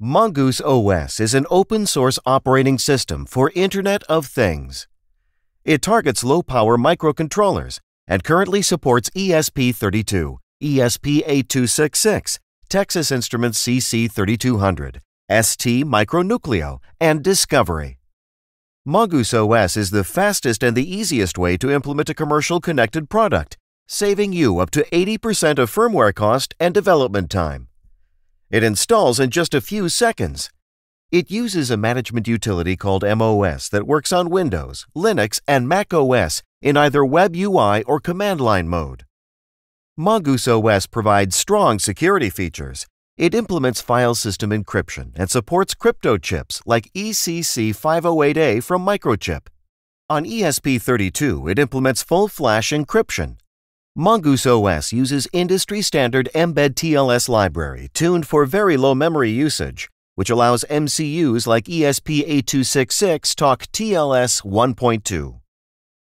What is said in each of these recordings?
Mongoose OS is an open source operating system for Internet of Things. It targets low power microcontrollers and currently supports ESP32, ESP8266, Texas Instruments CC3200, ST Micronucleo, and Discovery. Mongoose OS is the fastest and the easiest way to implement a commercial connected product, saving you up to 80% of firmware cost and development time. It installs in just a few seconds. It uses a management utility called MOS that works on Windows, Linux, and Mac OS in either web UI or command line mode. Mongoose OS provides strong security features. It implements file system encryption and supports crypto chips like ECC 508A from Microchip. On ESP32, it implements full flash encryption, Mongoose OS uses industry-standard Embed TLS library tuned for very low memory usage, which allows MCUs like ESP8266 talk TLS 1.2.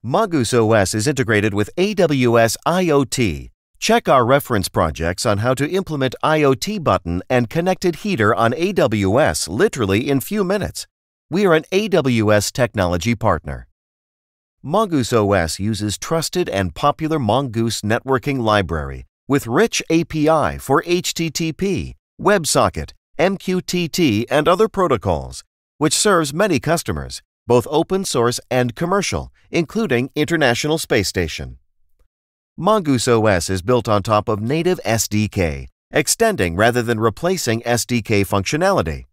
Mongoose OS is integrated with AWS IoT. Check our reference projects on how to implement IoT button and connected heater on AWS literally in few minutes. We are an AWS technology partner. Mongoose OS uses trusted and popular Mongoose networking library with rich API for HTTP, WebSocket, MQTT, and other protocols, which serves many customers, both open source and commercial, including International Space Station. Mongoose OS is built on top of native SDK, extending rather than replacing SDK functionality.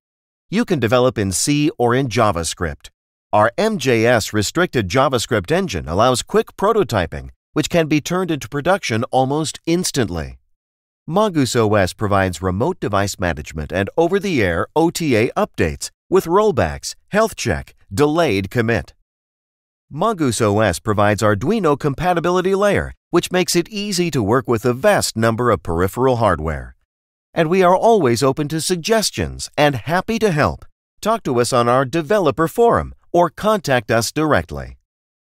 You can develop in C or in JavaScript. Our MJS restricted JavaScript engine allows quick prototyping, which can be turned into production almost instantly. Mongoose OS provides remote device management and over the air OTA updates with rollbacks, health check, delayed commit. Mongoose OS provides Arduino compatibility layer, which makes it easy to work with a vast number of peripheral hardware. And we are always open to suggestions and happy to help. Talk to us on our developer forum or contact us directly.